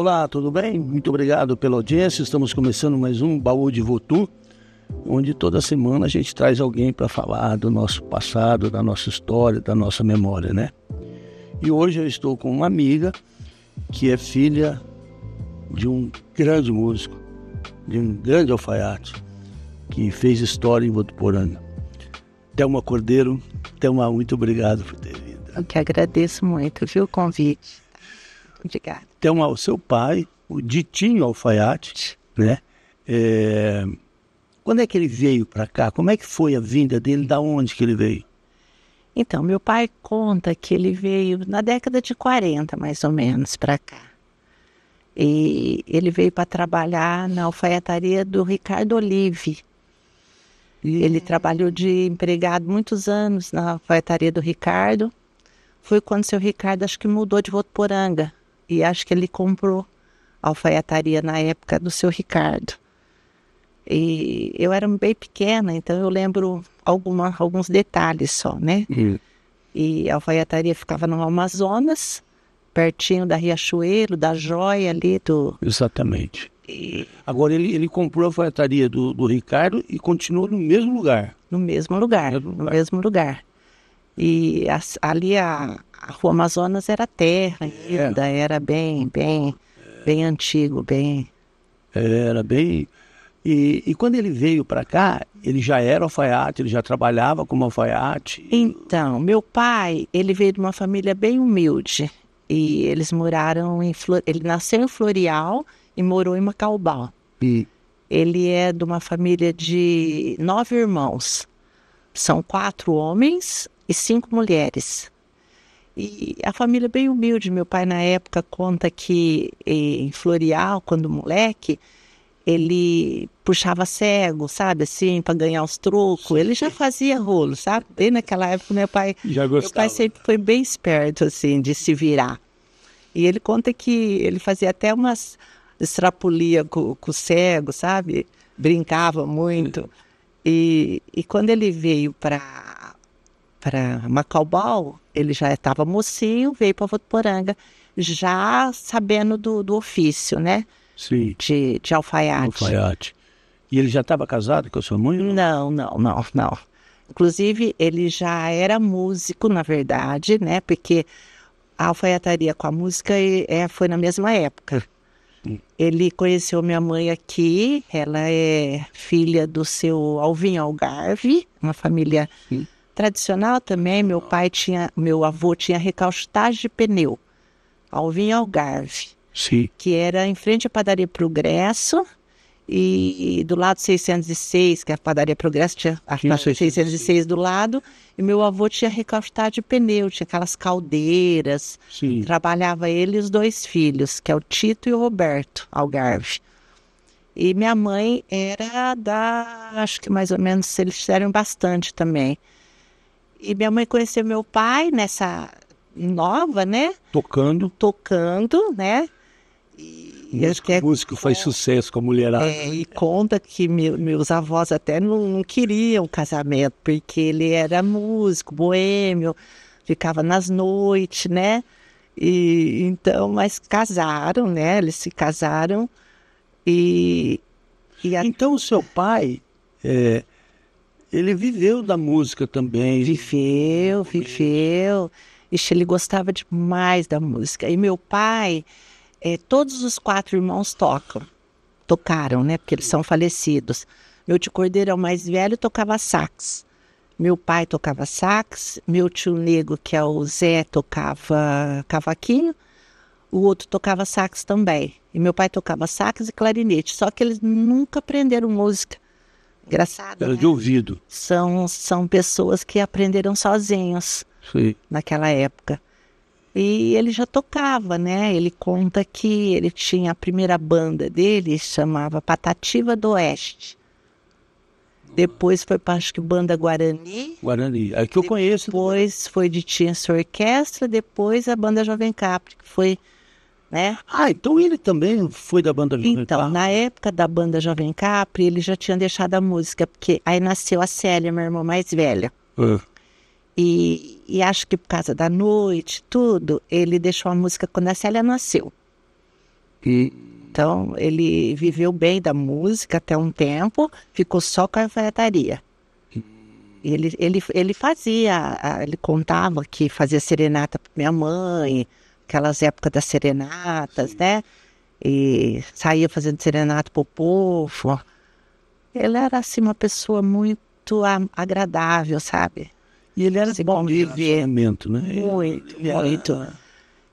Olá, tudo bem? Muito obrigado pela audiência. Estamos começando mais um Baú de Votu, onde toda semana a gente traz alguém para falar do nosso passado, da nossa história, da nossa memória, né? E hoje eu estou com uma amiga que é filha de um grande músico, de um grande alfaiate, que fez história em Votuporanga. Thelma Cordeiro, Thelma, muito obrigado por ter vindo. Eu que agradeço muito, viu, o convite. Obrigada. Então, ao seu pai, o Ditinho Alfaiate, né? É... Quando é que ele veio para cá? Como é que foi a vinda dele? Da onde que ele veio? Então, meu pai conta que ele veio na década de 40, mais ou menos, para cá. E ele veio para trabalhar na alfaiataria do Ricardo Olive. E... Ele trabalhou de empregado muitos anos na alfaiataria do Ricardo. Foi quando o seu Ricardo, acho que mudou de Votuporanga e acho que ele comprou alfaiataria na época do seu Ricardo. E eu era bem pequena, então eu lembro alguma, alguns detalhes só, né? Uhum. E a alfaiataria ficava no Amazonas, pertinho da Riachuelo, da Joia ali do... Exatamente. E... Agora ele, ele comprou a alfaiataria do, do Ricardo e continuou no mesmo lugar. No mesmo lugar, no mesmo lugar. No mesmo lugar. E as, ali a, a Rua Amazonas era terra é. ainda, é. era bem, bem, bem antigo, bem. É, era bem. E, e quando ele veio para cá, ele já era alfaiate, ele já trabalhava como alfaiate? Então, meu pai, ele veio de uma família bem humilde. E eles moraram em. Flor... Ele nasceu em Florial e morou em Macaubal. E... Ele é de uma família de nove irmãos. São quatro homens e cinco mulheres. E a família é bem humilde. Meu pai, na época, conta que eh, em Florial, quando moleque, ele puxava cego, sabe, assim, para ganhar os trocos. Ele já fazia rolo, sabe? Bem naquela época, meu pai, já meu pai sempre foi bem esperto, assim, de se virar. E ele conta que ele fazia até umas extrapolia com, com o cego, sabe? Brincava muito. E, e quando ele veio para para Macaubal, ele já estava mocinho, veio para Votuporanga, já sabendo do, do ofício, né? Sim. De, de alfaiate. Alfaiate. E ele já estava casado com a sua mãe? Não, não, não, não. Inclusive, ele já era músico, na verdade, né? Porque a alfaiataria com a música é, foi na mesma época. Hum. Ele conheceu minha mãe aqui, ela é filha do seu Alvin Algarve, uma família Sim Tradicional também, meu pai tinha, meu avô tinha recalcitagem de pneu, Alvim Algarve, Sim. que era em frente à padaria Progresso, e, e, do lado 606, que é a padaria Progresso, tinha a 606. 606 do lado, e meu avô tinha recalcitar de pneu, tinha aquelas caldeiras. Sim. Trabalhava ele e os dois filhos, que é o Tito e o Roberto Algarve. E minha mãe era da, acho que mais ou menos, eles fizeram bastante também. E minha mãe conheceu meu pai nessa nova, né? Tocando. Tocando, né? E músico, é até, músico faz é, sucesso com a mulherada. É, e conta que meus avós até não, não queriam casamento, porque ele era músico, boêmio, ficava nas noites, né? E então, mas casaram, né? Eles se casaram e, e a... então o seu pai é, ele viveu da música também. Viveu, viveu. Ixi, ele gostava demais da música. E meu pai, é, todos os quatro irmãos tocam. Tocaram, né? Porque eles são falecidos. Meu tio Cordeiro é o mais velho, tocava sax. Meu pai tocava sax, meu tio Nego, que é o Zé, tocava cavaquinho, o outro tocava sax também. E meu pai tocava sax e clarinete, só que eles nunca aprenderam música. Engraçado. Era né? de ouvido. São, são pessoas que aprenderam sozinhos Sim. naquela época. E ele já tocava, né? Ele conta que ele tinha a primeira banda dele, chamava Patativa do Oeste. Depois foi para acho que banda Guarani. Guarani, é que eu depois conheço. Depois foi de Tinha Orquestra, depois a banda Jovem Capri, que foi né? Ah, então ele também foi da banda Jovem Então, Capri. na época da banda Jovem Capri, ele já tinha deixado a música, porque aí nasceu a Célia, minha irmã mais velha. É. E, e, acho que por causa da noite, tudo, ele deixou a música quando a Célia nasceu. E... Então, ele viveu bem da música até um tempo, ficou só com a alfaiataria. Ele, ele, ele fazia, ele contava que fazia serenata para minha mãe, aquelas épocas das serenatas, né? E saía fazendo serenata pro povo. Ele era, assim, uma pessoa muito agradável, sabe? E ele era assim, bom né? de relacionamento, né? Muito, ele era... muito.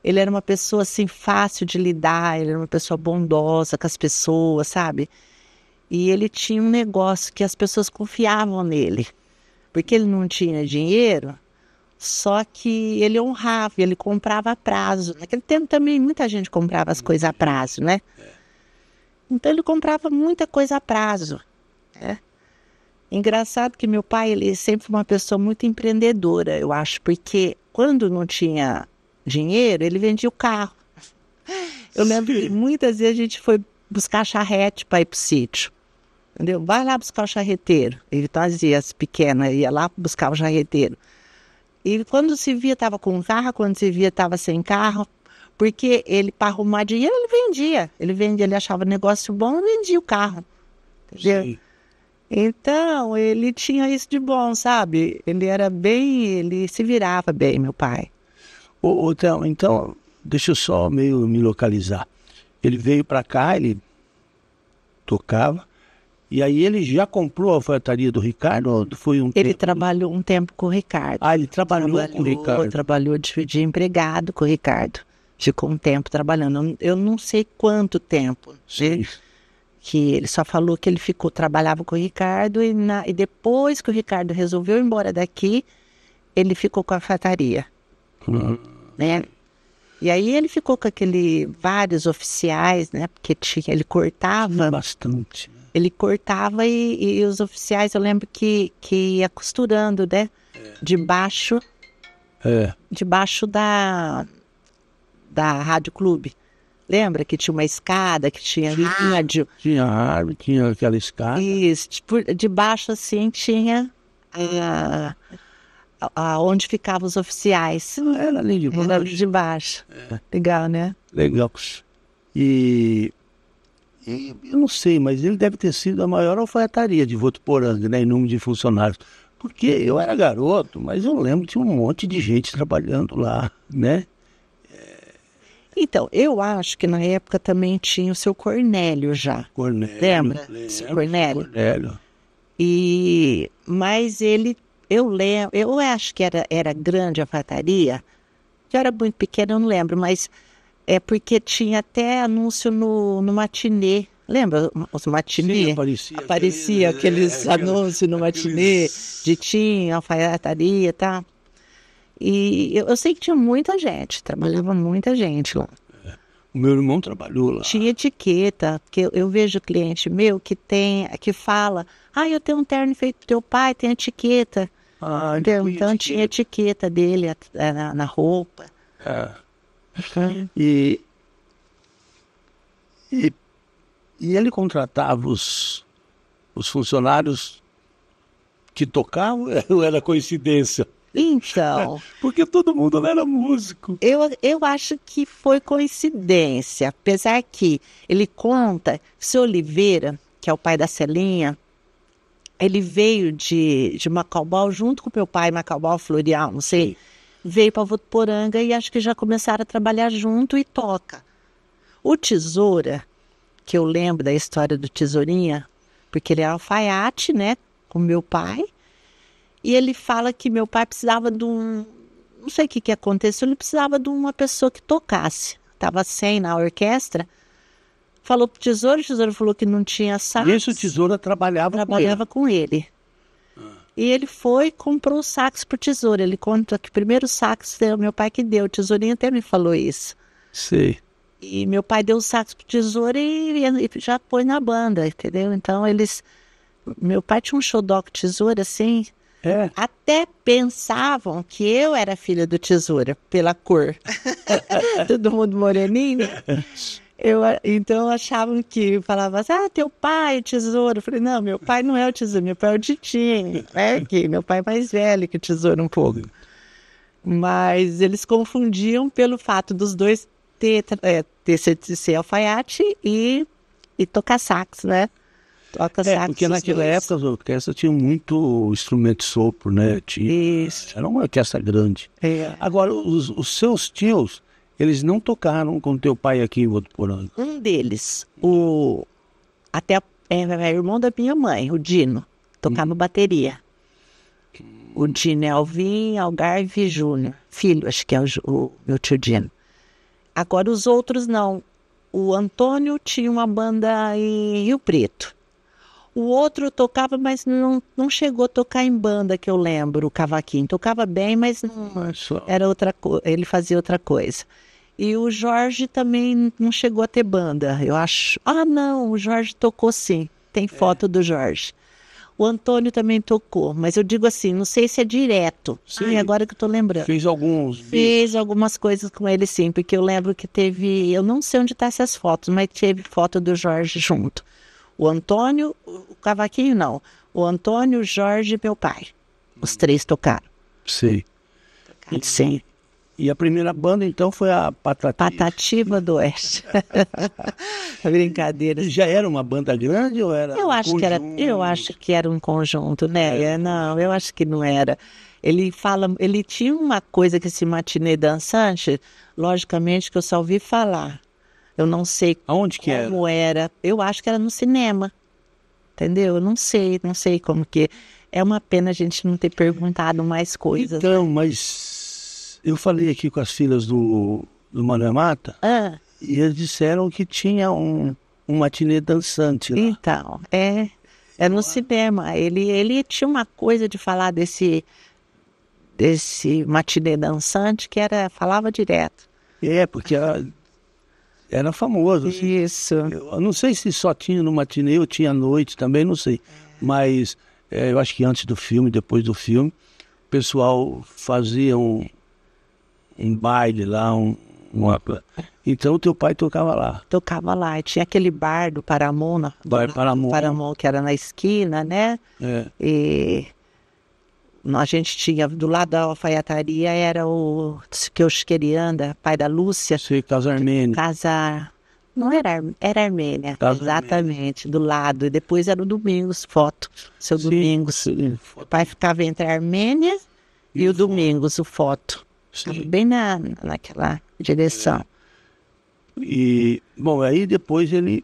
Ele era uma pessoa, assim, fácil de lidar, ele era uma pessoa bondosa com as pessoas, sabe? E ele tinha um negócio que as pessoas confiavam nele. Porque ele não tinha dinheiro, só que ele honrava, ele comprava a prazo. Né? Naquele tempo também muita gente comprava as uhum. coisas a prazo, né? É. Então ele comprava muita coisa a prazo. Né? Engraçado que meu pai ele é sempre foi uma pessoa muito empreendedora, eu acho, porque quando não tinha dinheiro, ele vendia o carro. Eu lembro Sim. que muitas vezes a gente foi buscar charrete para ir para o sítio. Entendeu? Vai lá buscar o charreteiro. Ele fazia as pequenas, ia lá buscar o charreteiro. E quando se via, estava com carro, quando se via, estava sem carro. Porque ele, para arrumar dinheiro, ele vendia. Ele vendia, ele achava negócio bom vendia o carro. Entendeu? Sim. Então, ele tinha isso de bom, sabe? Ele era bem, ele se virava bem, meu pai. Ô, ô Théo, então, deixa eu só meio me localizar. Ele veio para cá, ele tocava, e aí ele já comprou a alfaiataria do Ricardo? Foi um ele tempo... trabalhou um tempo com o Ricardo. Ah, ele trabalhou, trabalhou com o Ricardo. Trabalhou de, de empregado com o Ricardo. Ficou um tempo trabalhando. Eu não sei quanto tempo. Sim. que ele só falou que ele ficou trabalhava com o Ricardo e, na, e depois que o Ricardo resolveu ir embora daqui, ele ficou com a alfaiataria. Né? E aí ele ficou com aquele vários oficiais, né? Porque tinha, ele cortava bastante ele cortava e, e os oficiais, eu lembro que, que ia costurando, né? É. Debaixo. É. Debaixo da, da Rádio Clube. Lembra que tinha uma escada, que tinha rádio? Tinha rádio, tinha aquela escada. Isso, debaixo assim tinha a, ah, a, a, onde ficavam os oficiais. Era ali de baixo. Era ali de baixo. É. Legal, né? Legal. E e eu não sei, mas ele deve ter sido a maior alfaiataria de Votuporanga, né, em número de funcionários. Porque eu era garoto, mas eu lembro de um monte de gente trabalhando lá, né? É. Então, eu acho que na época também tinha o seu Cornélio já. Cornélio. Lembra? Né? Lembro, seu Cornélio. Cornélio. E, mas ele, eu lembro, eu acho que era, era grande a fataria. Eu era muito pequena, eu não lembro, mas é porque tinha até anúncio no, no matinê. Lembra os matinê? Sim, aparecia, aparecia aqueles, aqueles é, anúncios no aqueles... matinê de Tim, alfaiataria e tá? tal. E eu, eu, sei que tinha muita gente, trabalhava muita gente lá. O meu irmão trabalhou lá. Tinha etiqueta, porque eu, eu, vejo cliente meu que tem, que fala, ah, eu tenho um terno feito do teu pai, tem etiqueta. Ah, então etiqueta. Então tinha etiqueta dele na, na roupa. É. É. E, e, e ele contratava os, os funcionários que tocavam ou era coincidência? Então. Porque todo mundo lá era músico. Eu, eu acho que foi coincidência. Apesar que ele conta, seu Oliveira, que é o pai da Celinha, ele veio de, de Macaubal junto com meu pai, Macaubal Florial, não sei. Sim veio para Votuporanga e acho que já começaram a trabalhar junto e toca. O Tesoura, que eu lembro da história do Tesourinha, porque ele era é alfaiate, né, com meu pai, e ele fala que meu pai precisava de um. Não sei o que, que aconteceu, ele precisava de uma pessoa que tocasse. Estava sem na orquestra. Falou pro tesouro, o tesouro falou que não tinha sax. E esse tesoura trabalhava, trabalhava com ele. Trabalhava com ele. E ele foi comprou o sax pro tesouro. Ele conta que o primeiro sax foi é, meu pai que deu. O tesourinho até me falou isso. Sei. E meu pai deu o sax pro tesouro e, e já foi na banda, entendeu? Então eles. Meu pai tinha um xodó com tesouro assim. É. Até pensavam que eu era filha do tesoura, pela cor. Todo mundo moreninho. Né? Eu, então achavam que falava assim, ah, teu pai, é tesouro. Eu falei, não, meu pai não é o tesouro, meu pai é o Titinho, é Que meu pai é mais velho que o tesouro um pouco. Mas eles confundiam pelo fato dos dois ter, é, ter ser alfaiate e, e tocar sax, né? Toca é, sax. Porque naquela dois. época as orquestras tinham muito instrumento de sopro, né? Tinha, Isso. Era uma orquestra grande. É. Agora, os, os seus tios eles não tocaram com teu pai aqui em Votuporanga. Um deles, o até é, é irmão da minha mãe, o Dino, tocava hum. bateria. O Dino é Alvin Algarve Júnior, filho, acho que é o, o meu tio Dino. Agora os outros não. O Antônio tinha uma banda em Rio Preto. O outro tocava, mas não, não chegou a tocar em banda, que eu lembro, o cavaquinho. Tocava bem, mas não, é era outra ele fazia outra coisa. E o Jorge também não chegou a ter banda, eu acho. Ah, não, o Jorge tocou sim. Tem é. foto é. do Jorge. O Antônio também tocou, mas eu digo assim, não sei se é direto. Sim, ah, agora que eu tô lembrando. Fez alguns. Fez algumas coisas com ele sim, porque eu lembro que teve, eu não sei onde tá essas fotos, mas teve foto do Jorge junto. O Antônio, o cavaquinho não. O Antônio, o Jorge e meu pai. Os hum. três tocaram. Sei. Tocaram. E, Sim. E a primeira banda, então, foi a Patativa. Patativa do Oeste. Brincadeira. E já era uma banda grande ou era? Eu acho, um que, era, eu acho que era um conjunto, né? É. Não, eu acho que não era. Ele fala, ele tinha uma coisa que esse matinê dançante, logicamente que eu só ouvi falar. Eu não sei Aonde que como era? era. Eu acho que era no cinema. Entendeu? Eu não sei, não sei como que. É. é uma pena a gente não ter perguntado mais coisas. Então, né? mas eu falei aqui com as filhas do, do Manuel Mata ah. e eles disseram que tinha um, um matinê dançante lá. Então, é. É no cinema. Ele, ele tinha uma coisa de falar desse, desse matinê dançante que era falava direto. É, porque era famoso. Assim. Isso. Eu não sei se só tinha no matinê ou tinha à noite também, não sei. Mas é, eu acho que antes do filme, depois do filme, o pessoal fazia um, um baile lá, um, uma... Então o teu pai tocava lá. Tocava lá. E tinha aquele bar do Paramon. Bar Paramon. Paramon, que era na esquina, né? É. E a gente tinha do lado da alfaiataria era o que eu queria pai da Lúcia. Sim, casa Armênia. Casa. Não era, era Armênia, casa exatamente, Armênia. do lado. E depois era o Domingos, foto, seu sim, Domingos. Sim, o pai ficava entre a Armênia e, e o foto. Domingos, o foto. Sim. Bem na, naquela direção. É. E, bom, aí depois ele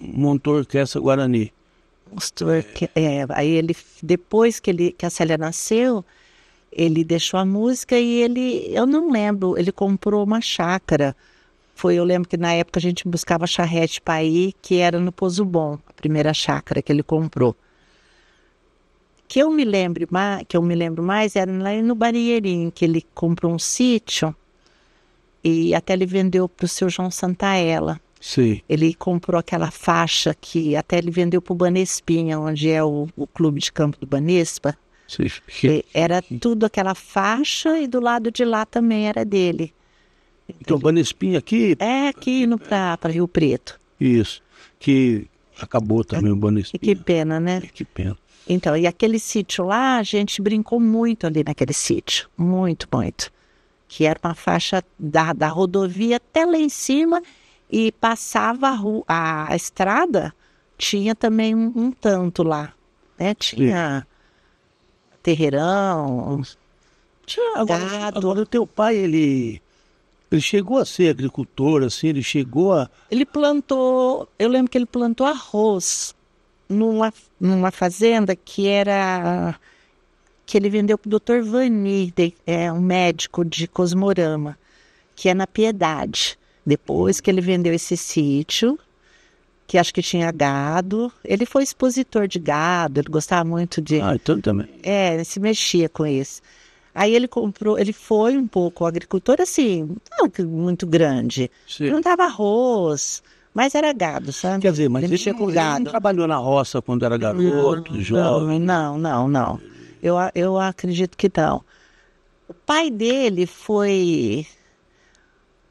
montou a Orquestra Guarani. É. é, aí ele, depois que, ele, que a Célia nasceu, ele deixou a música e ele, eu não lembro, ele comprou uma chácara. Foi, eu lembro que na época a gente buscava charrete para ir, que era no Pozo Bom, a primeira chácara que ele comprou. Que eu me lembro mais, que eu me lembro mais era lá no Barreirinho, que ele comprou um sítio e até ele vendeu para o seu João Santaella. Sim. Ele comprou aquela faixa que até ele vendeu para o Banespinha, onde é o, o clube de campo do Banespa. Sim. Era tudo aquela faixa e do lado de lá também era dele. Então, o Banespinha aqui? É, aqui para Rio Preto. Isso, que acabou também o Banespinha. Que pena, né? Que pena. Então, e aquele sítio lá, a gente brincou muito ali naquele sítio. Muito, muito. Que era uma faixa da, da rodovia até lá em cima e passava a, rua, a, a estrada, tinha também um, um, tanto lá, né? Tinha Sim. terreirão, tinha agora, gado. Agora o teu pai, ele... Ele chegou a ser agricultor, assim, ele chegou a. Ele plantou. Eu lembro que ele plantou arroz numa, numa fazenda que era. que ele vendeu para o doutor Vani, é, um médico de Cosmorama, que é na Piedade. Depois que ele vendeu esse sítio, que acho que tinha gado, ele foi expositor de gado, ele gostava muito de. Ah, então também. É, ele se mexia com isso. Aí ele comprou, ele foi um pouco agricultor, assim, não muito grande. Sim. dava arroz, mas era gado, sabe? Quer dizer, mas ele, ele, gado ele não trabalhou na roça quando era garoto, não, jovem? Não, não, não. Eu, eu acredito que não. O pai dele foi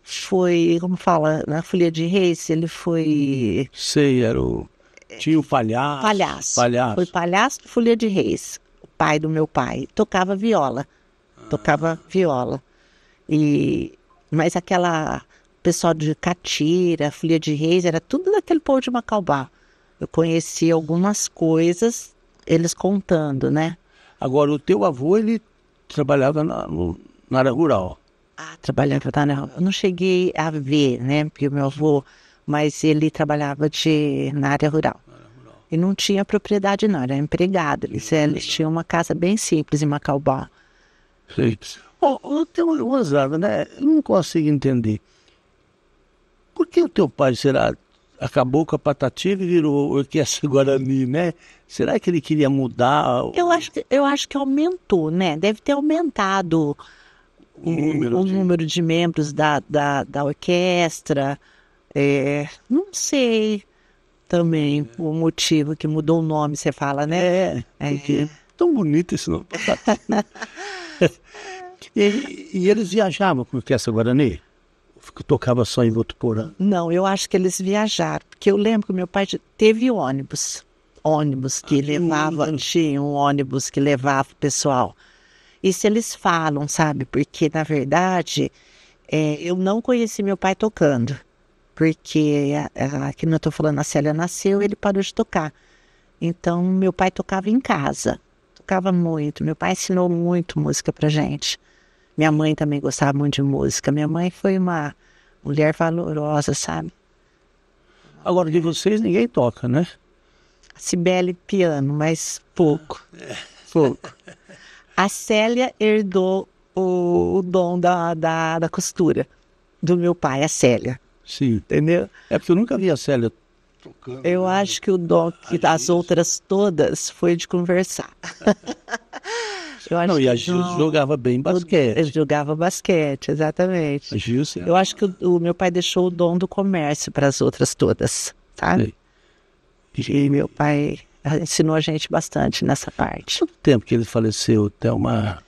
foi, como fala, na Folia de Reis, ele foi. Sei, era o. Tinha o palhaço. Palhaço. palhaço. Foi palhaço de Folia de Reis, o pai do meu pai. Tocava viola. Ah. Tocava viola. E. Mas aquela. pessoal de Catira, Folia de Reis, era tudo daquele povo de Macaubá. Eu conheci algumas coisas, eles contando, né? Agora, o teu avô, ele trabalhava na, no, na área rural ah, trabalhava, tá, né? eu não cheguei a ver, né, porque o meu avô, mas ele trabalhava de, na área rural. E não tinha propriedade, não, era empregado. Eles, eles tinham uma casa bem simples em Macaubá. Simples. Oh, eu tenho Rosado, né? Eu não consigo entender. Por que o teu pai será acabou com a patativa e virou o orquestra guarani, né? Será que ele queria mudar? Eu acho eu acho que aumentou, né? Deve ter aumentado o número, o de... número de membros da, da, da orquestra. É, não sei também é. o motivo que mudou o nome, você fala, né? É, é. é tão bonito esse nome. Tá e, e, eles viajavam com a orquestra Guarani? Tocava só em Votuporã? Não, eu acho que eles viajaram, porque eu lembro que meu pai teve ônibus. Ônibus que ah, levava, tinha um ônibus que levava o pessoal isso eles falam, sabe? Porque, na verdade, é, eu não conheci meu pai tocando. Porque, aqui não estou falando, a Célia nasceu ele parou de tocar. Então, meu pai tocava em casa. Tocava muito. Meu pai ensinou muito música pra gente. Minha mãe também gostava muito de música. Minha mãe foi uma mulher valorosa, sabe? Agora, de vocês, ninguém toca, né? A Cibele, piano, mas pouco. É. Pouco. A Célia herdou o, o dom da, da, da costura do meu pai, a Célia. Sim. Entendeu? É porque eu nunca vi a Célia tocando. Eu né? acho que o dom que as outras todas foi de conversar. não, e a Gil jogava bem basquete. Eu jogava basquete, exatamente. A Gil, sim. Eu acho que o, o, meu pai deixou o dom do comércio para as outras todas, sabe? Tá? E meu pai ensinou a gente bastante nessa parte. Quanto tempo que ele faleceu, Thelma?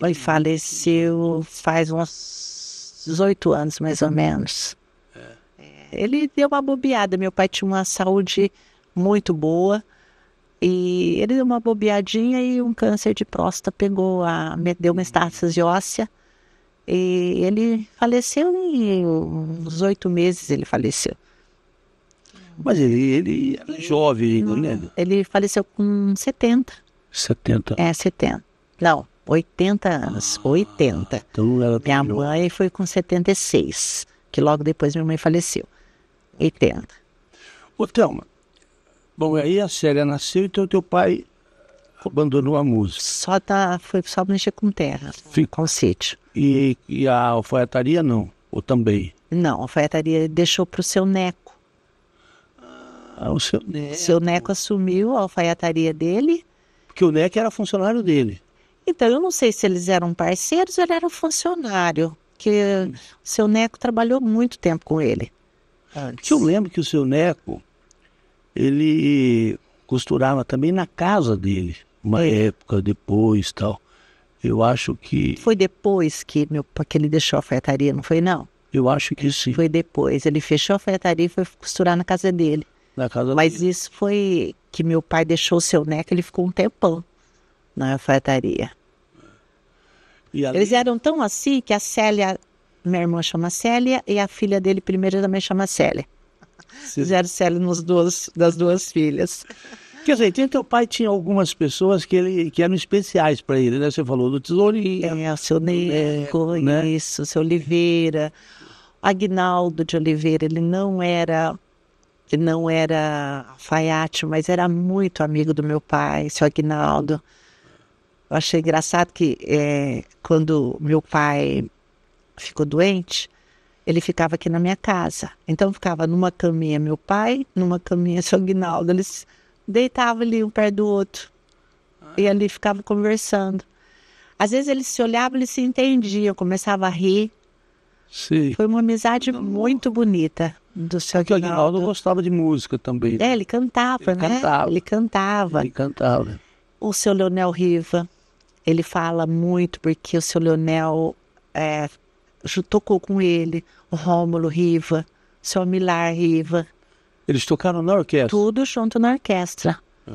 Ele faleceu faz uns 18 anos, mais ou menos. É. Ele deu uma bobeada. Meu pai tinha uma saúde muito boa. E ele deu uma bobeadinha e um câncer de próstata pegou a. deu uma estase óssea. E ele faleceu em uns oito meses, ele faleceu. Mas ele, ele era é jovem, não, né? Ele faleceu com 70. 70. É, 70. Não, 80 anos. Ah, 80. Então ela tá Minha jovem. mãe foi com 76, que logo depois minha mãe faleceu. 80. Ô, Thelma, bom, aí a Célia nasceu, então teu pai abandonou a música. Só, tá, foi só mexer com terra, Sim. com sítio. E, e a alfaiataria não? Ou também? Não, a alfaiataria deixou para o seu neto ah, seu Neco. É. Seu Neco assumiu a alfaiataria dele? Porque o Neco era funcionário dele. Então, eu não sei se eles eram parceiros ou ele era funcionário, porque o seu Neco trabalhou muito tempo com ele. Antes. Eu lembro que o seu Neco, ele costurava também na casa dele, uma é. época depois tal. Eu acho que. Foi depois que, meu, que ele deixou a alfaiataria, não foi, não? Eu acho que sim. Foi depois. Ele fechou a alfaiataria e foi costurar na casa dele. Na casa Mas dele. isso foi que meu pai deixou o seu neto, ele ficou um tempão na alfaiataria. Ali... Eles eram tão assim que a Célia, minha irmã chama Célia, e a filha dele primeiro também chama Célia. Fizeram Célia nos duas, das duas filhas. Quer dizer, então teu pai tinha algumas pessoas que, ele, que eram especiais para ele, né? Você falou do Tesourinha. É, o seu Neco, né? isso, o seu Oliveira. Agnaldo de Oliveira, ele não era não era alfaiate, mas era muito amigo do meu pai, seu Agnaldo. Eu achei engraçado que é, quando meu pai ficou doente, ele ficava aqui na minha casa. Então ficava numa caminha meu pai, numa caminha seu Agnaldo. Eles deitavam ali um perto do outro. E ah. ali ficava conversando. Às vezes eles se olhavam, eles se entendiam, começava a rir. Sim. Foi uma amizade muito bonita do seu Porque Aguinaldo. Aguinaldo gostava de música também. Né? É, ele cantava, ele né? Cantava. Ele cantava. Ele cantava. O seu Leonel Riva, ele fala muito porque o seu Leonel é, tocou com ele, o Rômulo Riva, o seu Milar Riva. Eles tocaram na orquestra? Tudo junto na orquestra. É.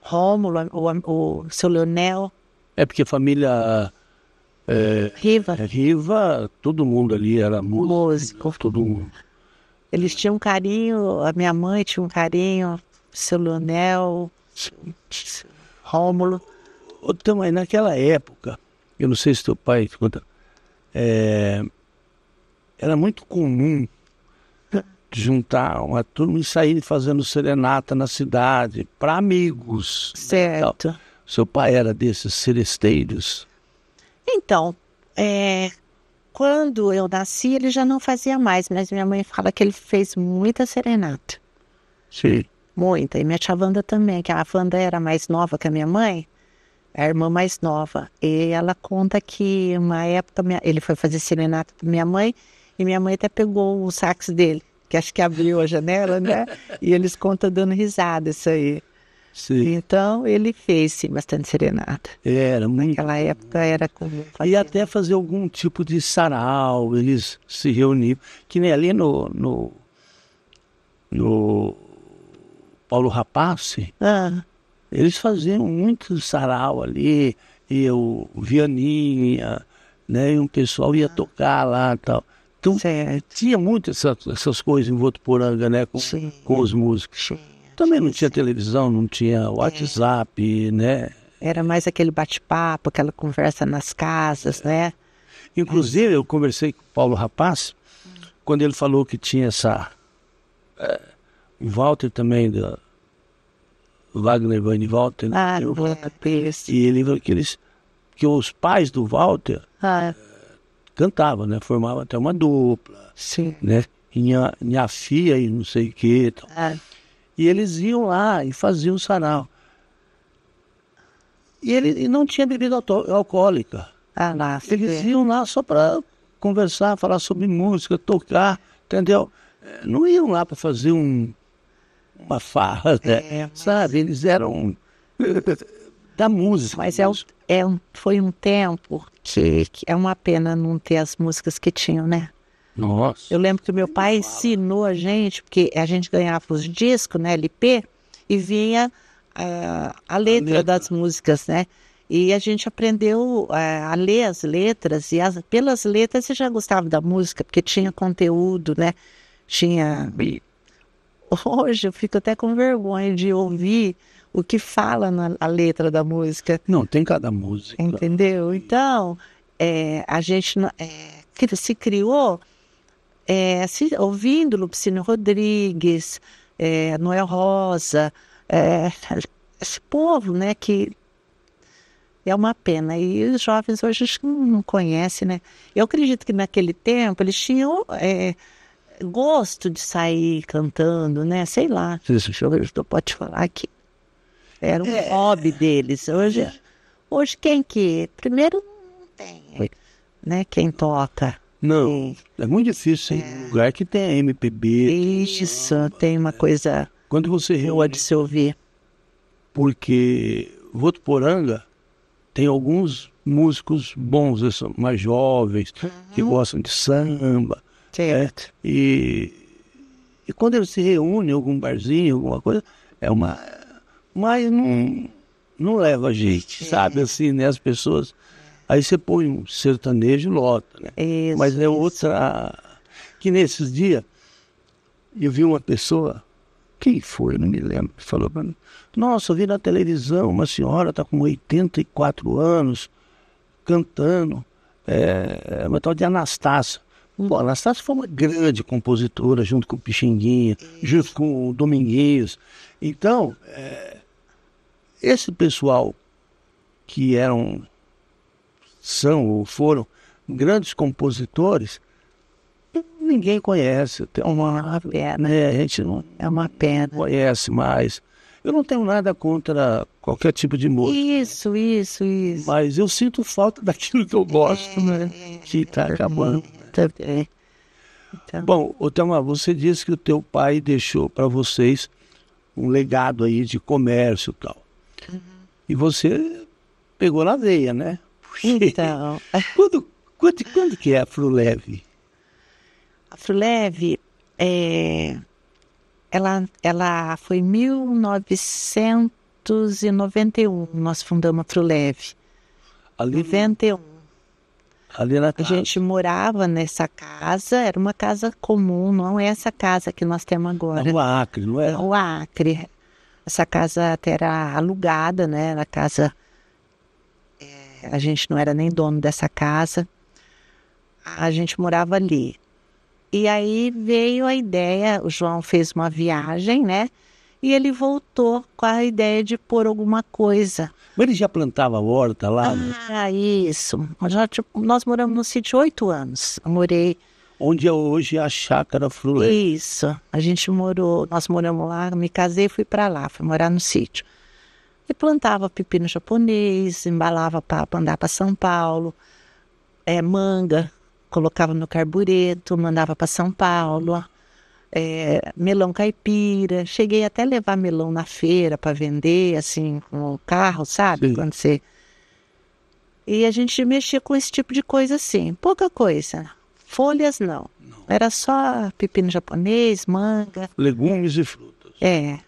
Rômulo, o, o seu Leonel. É porque a família é, Riva. É Riva, todo mundo ali era músico. músico. Todo mundo. Eles tinham um carinho, a minha mãe tinha um carinho, seu Leonel, Rômulo. Então, mãe, naquela época, eu não sei se teu pai conta, é, era muito comum juntar uma turma e sair fazendo serenata na cidade para amigos. Certo. seu pai era desses seresteiros? Então, é, quando eu nasci, ele já não fazia mais, mas minha mãe fala que ele fez muita serenata. Sim. Muita. E minha tia Wanda também, que a Wanda era mais nova que a minha mãe, é a irmã mais nova. E ela conta que uma época minha... ele foi fazer serenata para minha mãe e minha mãe até pegou o sax dele, que acho que abriu a janela, né? e eles contam dando risada isso aí. Sim. Então ele fez sim, bastante serenata. Era muito. Naquela época era comum. Fazer. E até fazer algum tipo de sarau, eles se reuniam. Que nem ali no. no, no Paulo Rapace, ah. eles faziam muito sarau ali. E o Vianinha, né? E um pessoal ia ah. tocar lá e tal. Então, certo. tinha muito essa, essas coisas em Votuporanga, né? Com, com os músicos. Sim. Também não tinha televisão, não tinha WhatsApp, é. né? Era mais aquele bate-papo, aquela conversa nas casas, né? Inclusive, eu conversei com o Paulo Rapaz, quando ele falou que tinha essa. É, Walter também, da, Wagner Van Walter. Né? Ah, eu, e ele falou que, eles, que os pais do Walter ah. É. É, cantavam, né? Formavam até uma dupla. Sim. Né? Minha, minha filha e não sei o que. Tal. Ah. E eles iam lá e faziam o sarau. E ele e não tinha bebida alcoólica. Ah, lá, eles iam lá só para conversar, falar sobre música, tocar, entendeu? Eh, não iam lá para fazer um, uma farra, é, né? É, mas... sabe? Eles eram da música. Mas é, um, é um, foi um tempo que, que é uma pena não ter as músicas que tinham, né? Nossa. Eu lembro que o meu pai ensinou a gente, porque a gente ganhava os discos, né, LP, e vinha uh, a, letra a letra das músicas, né? E a gente aprendeu uh, a ler as letras, e as, pelas letras você já gostava da música, porque tinha conteúdo, né? Tinha. Hoje eu fico até com vergonha de ouvir o que fala na a letra da música. Não, tem cada música. Entendeu? Então, é, a gente é, se criou é, ouvindo Lupicínio Rodrigues, é, Noel Rosa, é, esse povo, né, que é uma pena. E os jovens hoje não conhecem, né? Eu acredito que naquele tempo eles tinham é, gosto de sair cantando, né? Sei lá, eu pode falar aqui. Era um é. hobby deles. Hoje, hoje quem que? Primeiro não tem, né? Quem toca. Não, é muito difícil, hein? É. Lugar que tem MPB. Isso, tem uma coisa quando você reúne Pode se ouvir. Porque Votuporanga tem alguns músicos bons, né, mais jovens, uhum. que gostam de samba. Né? Certo. É, e, e quando eles se reúnem em algum barzinho, alguma coisa, é uma. Mas não, não leva a gente, é. sabe? Assim, né? As pessoas Aí você põe um sertanejo e lota, né? Isso, Mas é isso. outra. Que nesses dias eu vi uma pessoa, quem foi? Não me lembro, falou para mim, nossa, eu vi na televisão, uma senhora está com 84 anos, cantando, é, é, uma tal de Anastácia. Bom, Anastácia foi uma grande compositora, junto com o Pixinguinha, Isso. junto com o Dominguinhos. Então, é, esse pessoal que eram são ou foram grandes compositores, ninguém conhece. Tem uma, é uma pena. Né, a gente não é uma pena. Conhece mais. Eu não tenho nada contra qualquer tipo de música. Isso, isso, isso. Mas eu sinto falta daquilo que eu gosto, né? É, que está é, acabando. Também. Então. Bom, Otelma, você disse que o teu pai deixou para vocês um legado aí de comércio e tal. Uhum. E você pegou na veia, né? então. quando, quando, quando que é a Fruleve? A Fruleve é, ela, ela foi em 1991, nós fundamos a Fruleve. Ali, 91. Ali na casa. A gente morava nessa casa, era uma casa comum, não é essa casa que nós temos agora. É o Acre, não é? O Acre. Essa casa até era alugada, né? Era casa a gente não era nem dono dessa casa, a gente morava ali. E aí veio a ideia, o João fez uma viagem, né? E ele voltou com a ideia de pôr alguma coisa. Mas ele já plantava horta lá? Né? Ah, isso. Já, tipo, nós moramos no sítio oito anos. Eu morei. Onde é hoje a chácara Frulé. Isso. A gente morou, nós moramos lá, me casei e fui para lá, fui morar no sítio e plantava pepino japonês, embalava para mandar para São Paulo, é, manga, colocava no carbureto, mandava para São Paulo, é, melão caipira. Cheguei até a levar melão na feira para vender, assim, com o carro, sabe? Sim. Quando você. E a gente mexia com esse tipo de coisa assim, pouca coisa. Folhas não. não. Era só pepino japonês, manga. Legumes e frutas. É.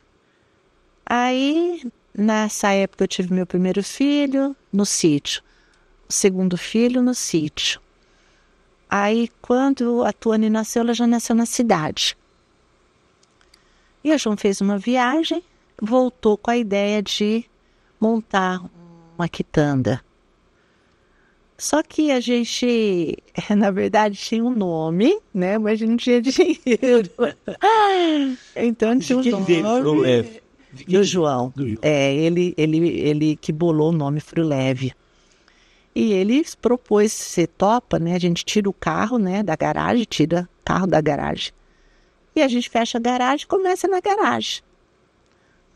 Aí Nessa época eu tive meu primeiro filho no sítio, o segundo filho no sítio. Aí quando a Tuane nasceu, ela já nasceu na cidade. E a João fez uma viagem, voltou com a ideia de montar uma quitanda. Só que a gente, na verdade, tinha um nome, né? Mas a gente não tinha dinheiro. Ah! então tinha um nome. E João. João. É, ele, ele, ele que bolou o nome Leve. E ele propôs, ser topa, né? A gente tira o carro, né, da garagem, tira o carro da garagem. E a gente fecha a garagem e começa na garagem.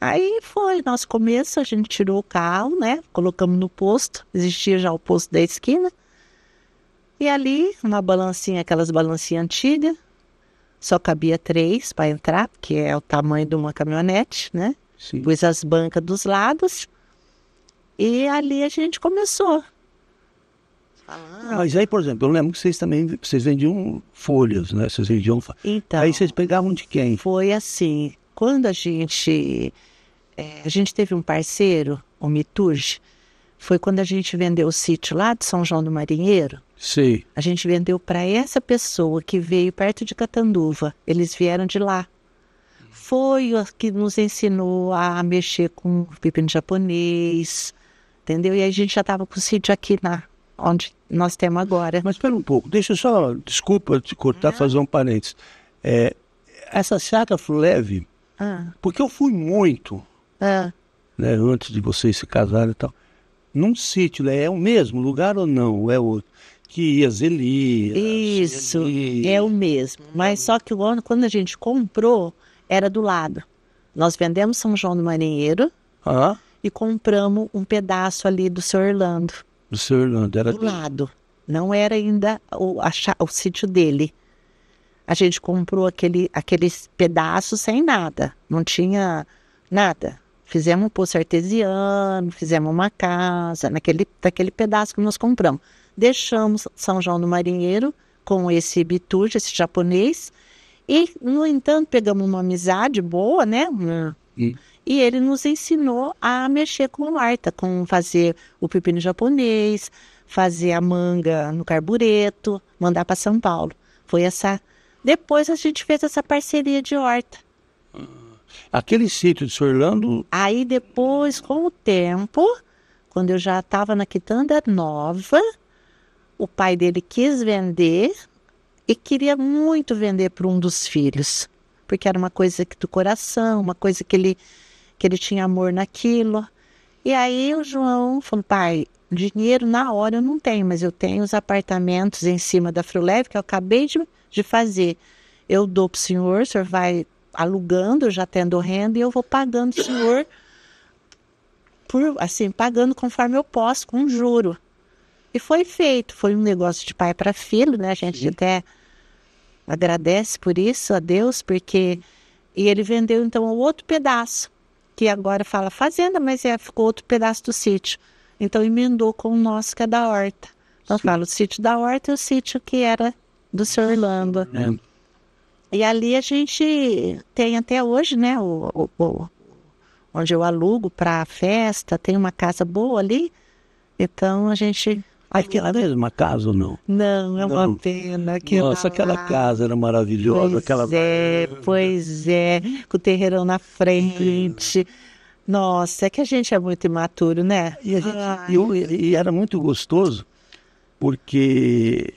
Aí foi, nosso começo, a gente tirou o carro, né? Colocamos no posto, existia já o posto da esquina. E ali, uma balancinha, aquelas balancinhas antigas, só cabia três para entrar, porque é o tamanho de uma caminhonete, né? Sim. Pus as bancas dos lados e ali a gente começou. Ah, mas aí, por exemplo, eu lembro que vocês também vocês vendiam folhas, né? Vocês vendiam folhas. Então, aí vocês pegavam de quem? Foi assim. Quando a gente. É, a gente teve um parceiro, o Miturge, foi quando a gente vendeu o sítio lá de São João do Marinheiro. Sim. A gente vendeu para essa pessoa que veio perto de Catanduva. Eles vieram de lá foi o que nos ensinou a mexer com pepino japonês, entendeu? E a gente já estava com o sítio aqui na onde nós temos agora. Mas espera um pouco, deixa eu só, desculpa te cortar, ah. fazer um parênteses. É, essa chácara foi ah. porque eu fui muito, ah. né, antes de vocês se casarem e tal, num sítio, né, é o mesmo lugar ou não? é outro? Que as Elias. Isso, Elias. é o mesmo. Mas só que quando a gente comprou, era do lado. Nós vendemos São João do Marinheiro e compramos um pedaço ali do seu Orlando. Do seu Orlando, era do lado. Não era ainda o, a, o sítio dele. A gente comprou aquele, aqueles pedaços sem nada, não tinha nada. Fizemos um poço artesiano, fizemos uma casa, naquele, naquele pedaço que nós compramos. Deixamos São João do Marinheiro com esse bituja, esse japonês, e, no entanto, pegamos uma amizade boa, né? E, e ele nos ensinou a mexer com horta, com fazer o pepino japonês, fazer a manga no carbureto, mandar para São Paulo. Foi essa. Depois a gente fez essa parceria de horta. Ah, aquele sítio de Orlando. Aí depois, com o tempo, quando eu já estava na quitanda nova, o pai dele quis vender e queria muito vender para um dos filhos, porque era uma coisa do coração, uma coisa que ele, que ele tinha amor naquilo. E aí o João falou: pai, dinheiro na hora eu não tenho, mas eu tenho os apartamentos em cima da Fruleve que eu acabei de, de fazer. Eu dou para o senhor, o senhor vai alugando, já tendo renda, e eu vou pagando o senhor, por, assim, pagando conforme eu posso, com juro. E foi feito, foi um negócio de pai para filho, né? A gente Sim. até agradece por isso a Deus, porque e ele vendeu então o outro pedaço, que agora fala fazenda, mas é, ficou outro pedaço do sítio. Então emendou com o nosso que é da horta. Então Sim. fala o sítio da horta e o sítio que era do Sr. Orlando. É. E ali a gente tem até hoje, né, o, o, o onde eu alugo para festa, tem uma casa boa ali. Então a gente Aquela mesma casa ou não? Não, é uma não. pena. que Nossa, aquela casa era maravilhosa. Pois aquela... é, pois é. Com o terreirão na frente. Nossa, é que a gente é muito imaturo, né? E, gente, eu, e era muito gostoso, porque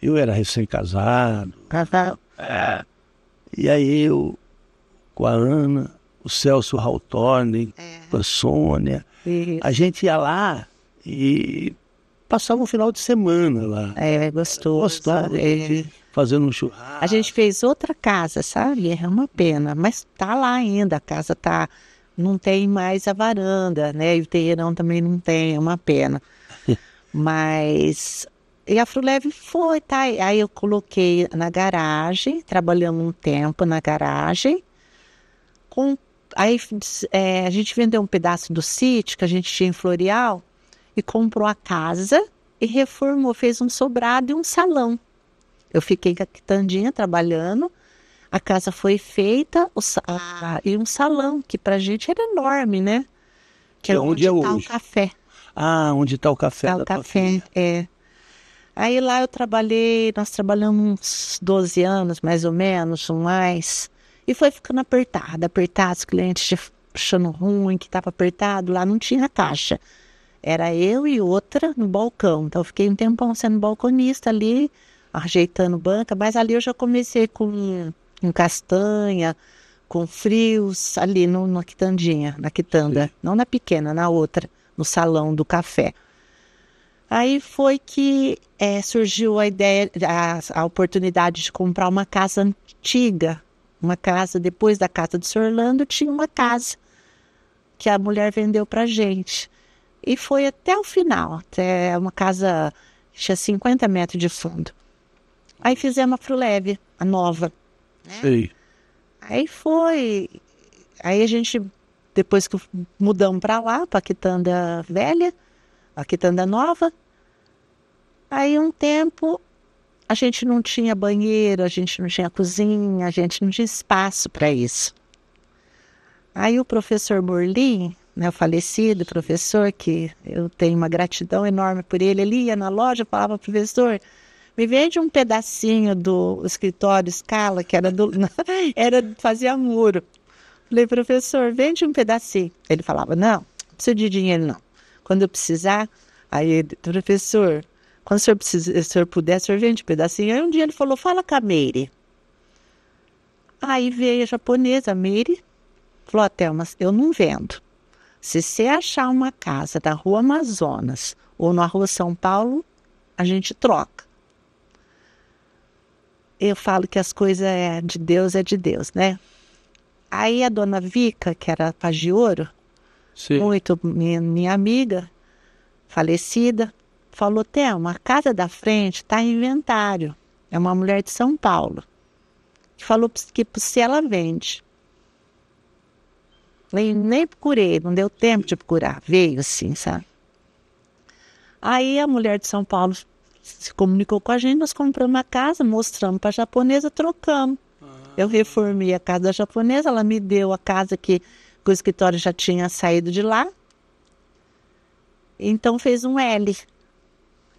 eu era recém-casado. Casado. É, e aí eu, com a Ana, o Celso Hawthorne, é. com a Sônia, Isso. a gente ia lá e passava um final de semana lá. É, gostoso. Gostoso. É. Fazendo um churrasco. A gente fez outra casa, sabe? É uma pena, mas tá lá ainda, a casa tá não tem mais a varanda, né? E o terreirão também não tem, é uma pena. mas e a Fruleve foi, tá? Aí eu coloquei na garagem, trabalhando um tempo na garagem. Com aí é, a gente vendeu um pedaço do sítio que a gente tinha em Floreal e comprou a casa e reformou, fez um sobrado e um salão. Eu fiquei com a quitandinha trabalhando, a casa foi feita a, e um salão, que pra gente era enorme, né? Que, é onde, onde é tá hoje? o café. Ah, onde está o café tá da o café, é. Aí lá eu trabalhei, nós trabalhamos uns 12 anos, mais ou menos, ou mais. E foi ficando apertado, apertado, os clientes achando ruim, que tava apertado, lá não tinha caixa. Era eu e outra no balcão. Então, eu fiquei um tempão sendo balconista ali, ajeitando banca, mas ali eu já comecei com, com castanha, com frios, ali no, na quitandinha, na quitanda. Sim. Não na pequena, na outra, no salão do café. Aí foi que é, surgiu a ideia, a, a, oportunidade de comprar uma casa antiga. Uma casa, depois da casa do Sr. Orlando, tinha uma casa que a mulher vendeu pra gente e foi até o final, até uma casa tinha 50 metros de fundo. Aí fizemos a Fruleve, a nova. Né? Sei. Aí foi. Aí a gente, depois que mudamos para lá, para a quitanda velha, a quitanda nova, aí um tempo a gente não tinha banheiro, a gente não tinha cozinha, a gente não tinha espaço para isso. Aí o professor Morlin, né, o falecido professor, que eu tenho uma gratidão enorme por ele, ele ia na loja e falava, professor, me vende um pedacinho do escritório Scala, que era, do, era fazia muro. Falei, professor, vende um pedacinho. Ele falava, não, não preciso de dinheiro, não. Quando eu precisar, aí ele, professor, quando o senhor, precisa, o senhor puder, o senhor vende um pedacinho. Aí um dia ele falou, fala com a Meire. Aí veio a japonesa, a Meire, falou, até Thelma, eu não vendo. Se você achar uma casa da Rua Amazonas ou na Rua São Paulo, a gente troca. Eu falo que as coisas é de Deus, é de Deus, né? Aí a dona Vica, que era paz muito minha, minha amiga, falecida, falou: Tem uma casa da frente está em inventário. É uma mulher de São Paulo. Que falou que se ela vende. Nem, nem procurei, não deu tempo de procurar. Veio assim, sabe? Aí a mulher de São Paulo se comunicou com a gente, nós compramos uma casa, mostramos para a japonesa, trocamos. Ah. Eu reformei a casa da japonesa, ela me deu a casa que, que o escritório já tinha saído de lá. Então fez um L.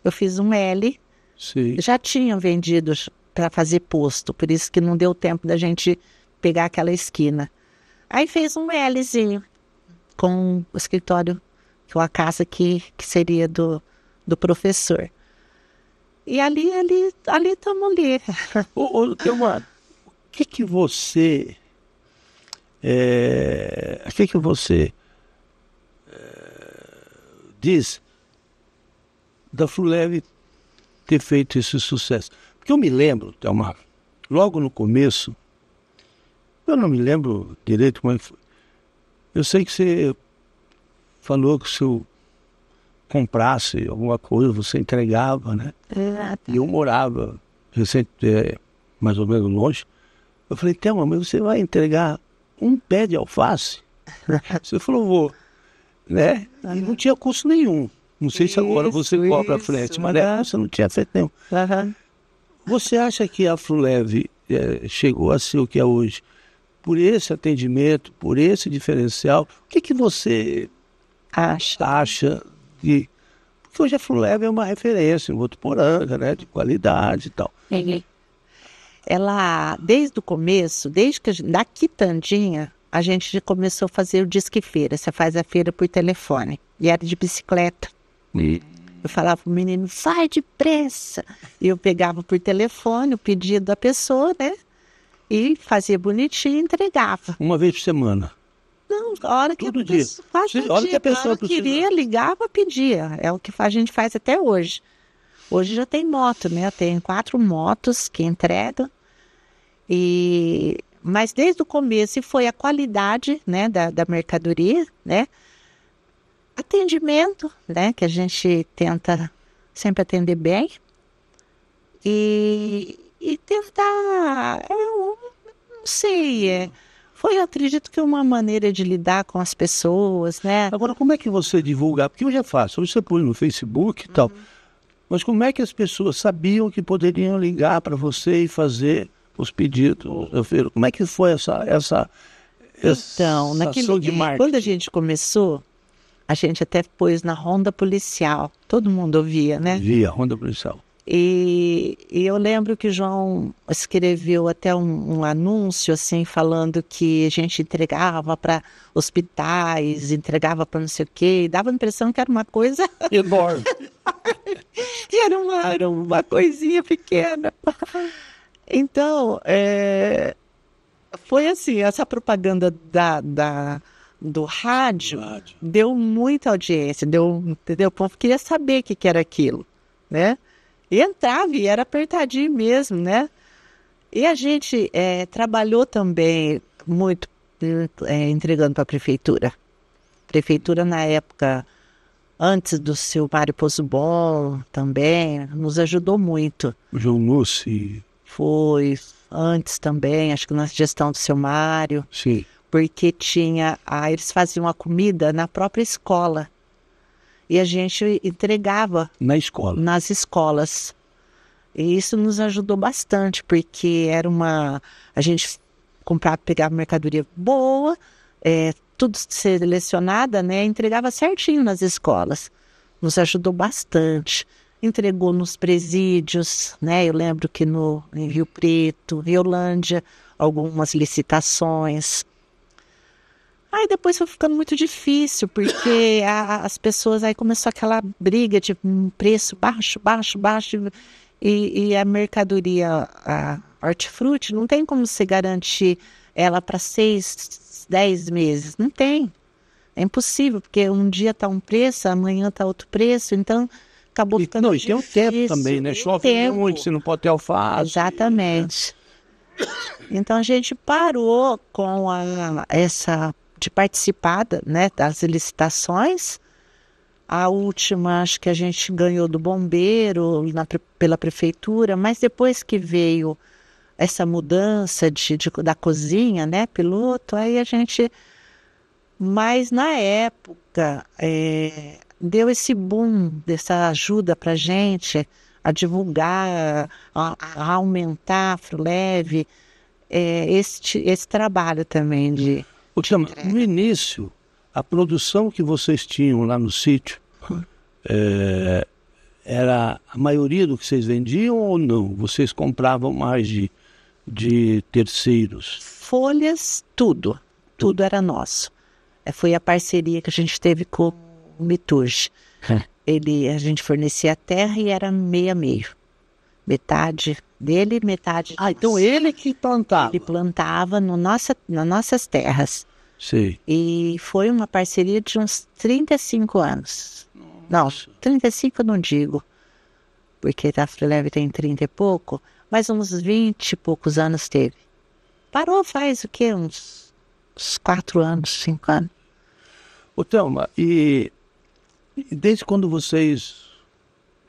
Eu fiz um L. Sim. Já tinham vendido para fazer posto, por isso que não deu tempo da gente pegar aquela esquina. Aí fez um Lzinho com o escritório, com a casa que, que seria do, do professor. E ali, ali, ali estamos ali. Ô, ô Teomar, o que que você... É, o que que você é, diz da Fuleve ter feito esse sucesso? Porque eu me lembro, Teomar, logo no começo eu não me lembro direito como foi. Eu sei que você falou que se eu comprasse alguma coisa, você entregava, né? E eu morava recente, é, mais ou menos longe. Eu falei, Thelma, mas você vai entregar um pé de alface? Você falou, vou. Né? E não tinha custo nenhum. Não sei isso, se agora você compra cobra a frente, mas uhum. você não tinha frente nenhum. Uhum. Você acha que a Fluleve é, chegou a ser o que é hoje por esse atendimento, por esse diferencial, o que, que você acha, acha de. Porque hoje a Fluleva é uma referência, o outro poranga, né? De qualidade e tal. Uhum. Ela, desde o começo, desde que a gente, da quitandinha, a gente começou a fazer o Disque Feira. Você faz a feira por telefone. E era de bicicleta. E... Eu falava pro menino, vai depressa. E eu pegava por telefone o pedido da pessoa, né? E fazia bonitinho e entregava. Uma vez por semana? Não, a hora que Todo a dia. pessoa, quase Sim, hora que a pessoa hora queria, ligava, pedia. É o que a gente faz até hoje. Hoje já tem moto, né? Tem quatro motos que entregam. E mas desde o começo foi a qualidade, né, da, da mercadoria, né? Atendimento, né, que a gente tenta sempre atender bem. E e tentar. Eu não sei. É, foi, acredito que uma maneira de lidar com as pessoas, né? Agora, como é que você divulgar? Porque hoje é fácil, hoje você põe no Facebook e uhum. tal. Mas como é que as pessoas sabiam que poderiam ligar para você e fazer os pedidos? Uhum. Eu Como é que foi essa essa então, essa naquele de quando a gente começou, a gente até pôs na ronda policial. Todo mundo ouvia, né? Via ronda policial. E, e, eu lembro que João escreveu até um, um anúncio assim falando que a gente entregava para hospitais, entregava para não sei o quê, e dava a impressão que era uma coisa enorme. era, uma, era uma coisinha pequena. Então, é, foi assim, essa propaganda da, da do rádio, do rádio deu muita audiência, deu, entendeu? O povo queria saber o que, que era aquilo, né? entrava e era apertadinho mesmo, né? E a gente é, trabalhou também muito é, entregando para a prefeitura. Prefeitura na época, antes do seu Mário Pozubol também, nos ajudou muito. O João Luci. Foi, antes também, acho que na gestão do seu Mário. Sim. Porque tinha, ah, eles faziam a comida na própria escola e a gente entregava na escola. nas escolas. E isso nos ajudou bastante, porque era uma. A gente comprava, pegava mercadoria boa, é, tudo selecionada, né? Entregava certinho nas escolas. Nos ajudou bastante. Entregou nos presídios, né? Eu lembro que no, em Rio Preto, Riolândia, algumas licitações. Aí depois foi ficando muito difícil, porque a, as pessoas aí começou aquela briga de um preço baixo, baixo, baixo, e, e a mercadoria, a hortifruti, não tem como se garantir ela para seis, dez meses. Não tem. É impossível, porque um dia está um preço, amanhã está outro preço, então acabou ficando. E, não, e tem o tempo também, né? Chove muito, você não pode ter alface. Exatamente. Né? Então a gente parou com a, essa de participar né, das licitações. A última, acho que a gente ganhou do bombeiro na, pela prefeitura, mas depois que veio essa mudança de, de, da cozinha, né, piloto, aí a gente. Mas na época é, deu esse boom dessa ajuda para gente a divulgar, a, a aumentar a Fruleve, é, este, esse trabalho também de Ô, Chama, no início, a produção que vocês tinham lá no sítio é, era a maioria do que vocês vendiam ou não? Vocês compravam mais de, de terceiros? Folhas, tudo. Tudo era nosso. Eh, foi a parceria que a gente teve com o Miturge. Ele, a gente fornecia a terra e era meia meio. Metade dele, metade. Ah, então ele que plantava? Ele plantava no nossa, nas nossas terras. Sim. E foi uma parceria de uns 35 anos. Nossa. Não, 35 eu não digo, porque Tafra Leve tem 30 e pouco, mas uns 20 e poucos anos teve. Parou faz o quê? Uns, uns 4 anos, 5 anos. Ô Thelma, e, e desde quando vocês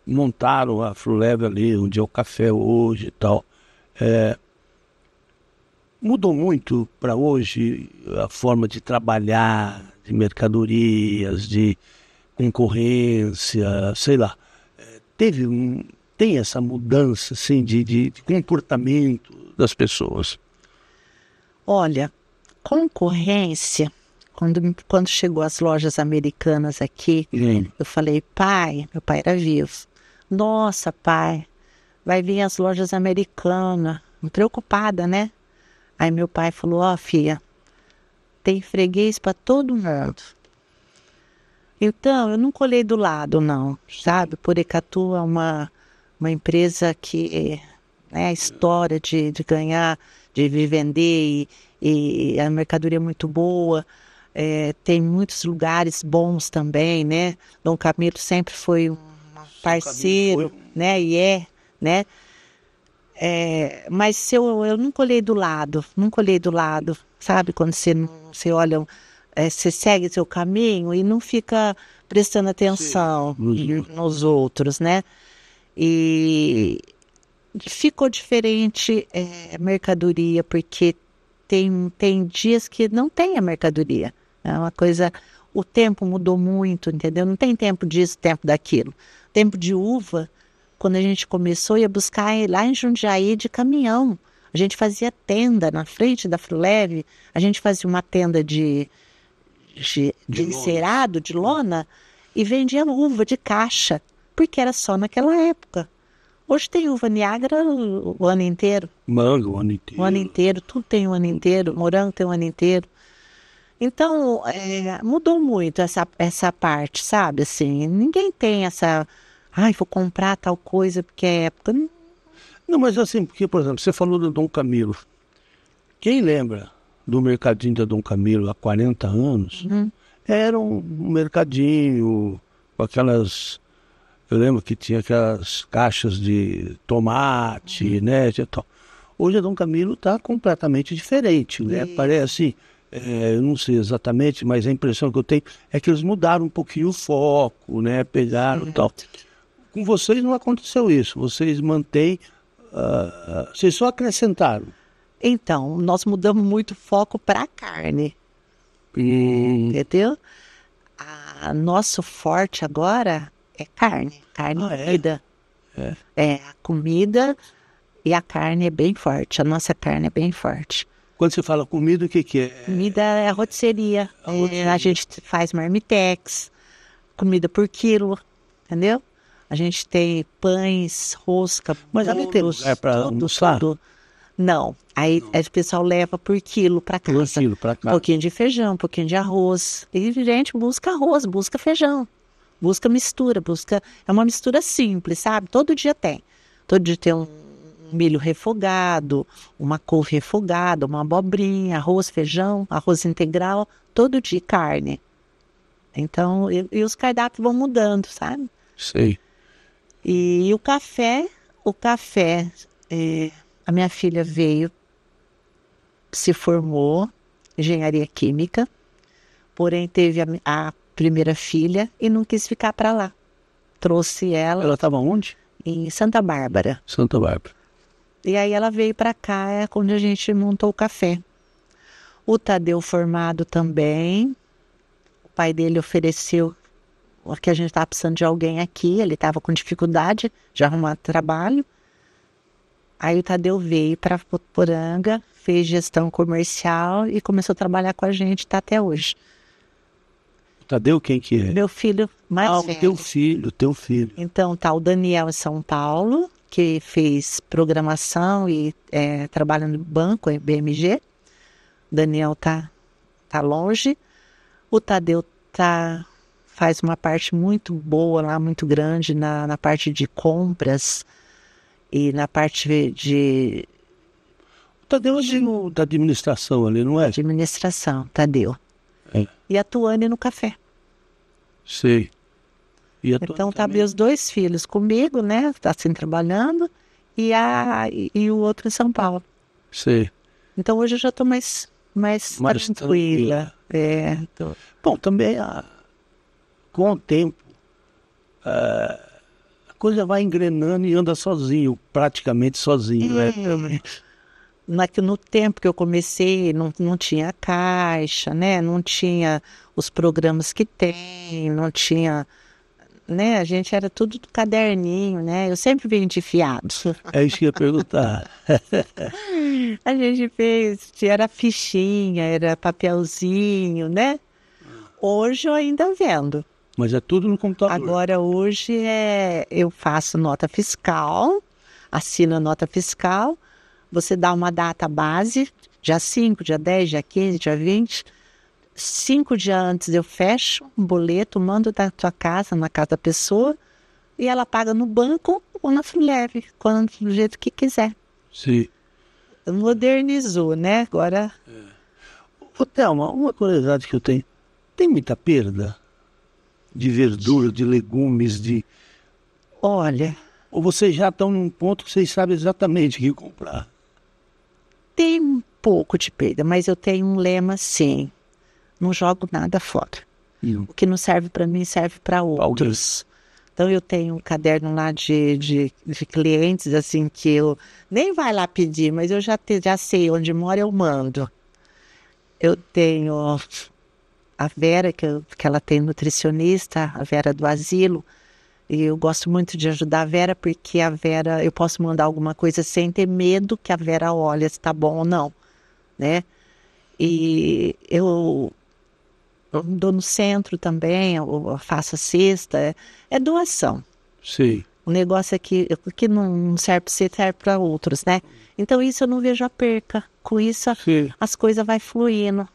montaram a Fruleve ali, onde é o café hoje e tal, é, Mudou muito para hoje a forma de trabalhar, de mercadorias, de concorrência, sei lá. É, teve um, tem essa mudança assim, de, de, de comportamento das pessoas? Olha, concorrência, quando, quando chegou as lojas americanas aqui, Sim. eu falei, pai, meu pai era vivo. Nossa, pai, vai vir as lojas americanas. Preocupada, né? Aí meu pai falou: Ó, oh, filha, tem freguês para todo mundo. Então, eu não colhei do lado, não, sabe? Porecatu é uma, uma empresa que né, a história de, de ganhar, de vender e, e a mercadoria é muito boa. É, tem muitos lugares bons também, né? Dom Camilo sempre foi um parceiro, foi... né? E é, né? É, mas eu, eu nunca olhei do lado, nunca olhei do lado, sabe? Quando você, você olha, é, você segue seu caminho e não fica prestando atenção Sim. Uhum. nos outros, né? E ficou diferente é, mercadoria, porque tem, tem dias que não tem a mercadoria. É uma coisa. O tempo mudou muito, entendeu? Não tem tempo disso, tempo daquilo. Tempo de uva quando a gente começou, ia buscar lá em Jundiaí de caminhão. A gente fazia tenda na frente da Fruleve, a gente fazia uma tenda de, de, de, de encerado, de lona, e vendia uva de caixa, porque era só naquela época. Hoje tem uva Niagara o ano inteiro. Manga o ano inteiro. O ano inteiro, tudo tem o ano inteiro, morango tem o ano inteiro. Então, é, mudou muito essa, essa parte, sabe? Assim, ninguém tem essa ai, vou comprar tal coisa porque é época. Não, mas assim, porque, por exemplo, você falou do Dom Camilo. Quem lembra do mercadinho da Dom Camilo há 40 anos? Uhum. Era um mercadinho com aquelas. Eu lembro que tinha aquelas caixas de tomate, uhum. né? Tal. Hoje a Dom Camilo está completamente diferente, né? Parece, assim, é, eu não sei exatamente, mas a impressão que eu tenho é que eles mudaram um pouquinho o foco, né? Pegaram e é. tal. Com vocês não aconteceu isso. Vocês mantêm. Uh, vocês só acrescentaram. Então, nós mudamos muito o foco para a carne. Entendeu? A nosso forte agora é carne. Carne ah, é? comida. É? É. é, a comida e a carne é bem forte. A nossa carne é bem forte. Quando você fala comida, o que, que é? Comida é a rotisseria. A, É, a gente faz marmitex, comida por quilo, entendeu? A gente tem pães, rosca, mas ali tem é para almoçar? Não. Aí é, o pessoal leva por quilo para casa. Por quilo para casa. Um pouquinho de feijão, um pouquinho de arroz. E a gente busca arroz, busca feijão, busca mistura, busca. É uma mistura simples, sabe? Todo dia tem. Todo dia tem um milho refogado, uma couve refogada, uma abobrinha, arroz, feijão, arroz integral, todo dia carne. Então, e, e os cardápios vão mudando, sabe? Sei. E o café, o café, é, a minha filha veio, se formou engenharia química, porém teve a, a primeira filha e não quis ficar para lá. Trouxe ela. Ela estava onde? Em Santa Bárbara. Santa Bárbara. E aí ela veio para cá, é onde a gente montou o café. O Tadeu formado também. O pai dele ofereceu porque a gente estava precisando de alguém aqui, ele estava com dificuldade de arrumar trabalho. Aí o Tadeu veio para Poranga, fez gestão comercial e começou a trabalhar com a gente, está até hoje. Tadeu quem que é? Meu filho mais ah, velho. teu filho, teu filho. Então tá o Daniel em São Paulo, que fez programação e é, trabalha no banco, em BMG. O Daniel tá, tá longe. O Tadeu tá faz uma parte muito boa lá, muito grande na, na parte de compras e na parte de. Tadeu tá de, da administração ali, não é? Administração, Tadeu. Tá é. E a Tuane no café. Sei. então tá meus dois filhos comigo, né? Tá assim trabalhando e a e o outro em São Paulo. Sei. Então hoje eu já tô mais mais, mais tranquila. tranquila. É. Então, bom, também a com o tempo, é, a coisa vai engrenando e anda sozinho, praticamente sozinho. É. Né? Hum. no tempo que eu comecei, não, não tinha caixa, né? Não tinha os programas que tem, não tinha. Né? A gente era tudo do caderninho, né? Eu sempre vendi fiado. É isso que eu ia perguntar. a gente fez, era fichinha, era papelzinho, né? Hoje eu ainda vendo. Mas é tudo no computador. Agora, hoje, é, eu faço nota fiscal, assino a nota fiscal, você dá uma data base, dia 5, dia 10, dia 15, dia 20. Cinco dias antes eu fecho um boleto, mando da tua casa, na casa da pessoa, e ela paga no banco ou na leve, quando do jeito que quiser. Sim. Modernizou, né? Agora. É. Ô, Thelma, uma curiosidade que eu tenho. Tem muita perda? de verdura, de legumes, de. Olha, ou vocês já estão num ponto que vocês sabem exatamente o que comprar? Tem um pouco de perda, mas eu tenho um lema assim: não jogo nada fora. O que não serve para mim serve para outros. Então eu tenho um caderno lá de, de, de, clientes assim que eu nem vai lá pedir, mas eu já te, já sei onde mora eu mando. Eu tenho a Vera, que, eu, que ela tem nutricionista, a Vera do asilo. E eu gosto muito de ajudar a Vera, porque a Vera, eu posso mandar alguma coisa sem ter medo que a Vera olhe se tá bom ou não, né? E eu, dou no centro também, eu faço a cesta, é, é doação. Sim. O negócio é que o que não serve para você serve para outros, né? Então isso eu não vejo a perca. Com isso as coisas vai fluindo.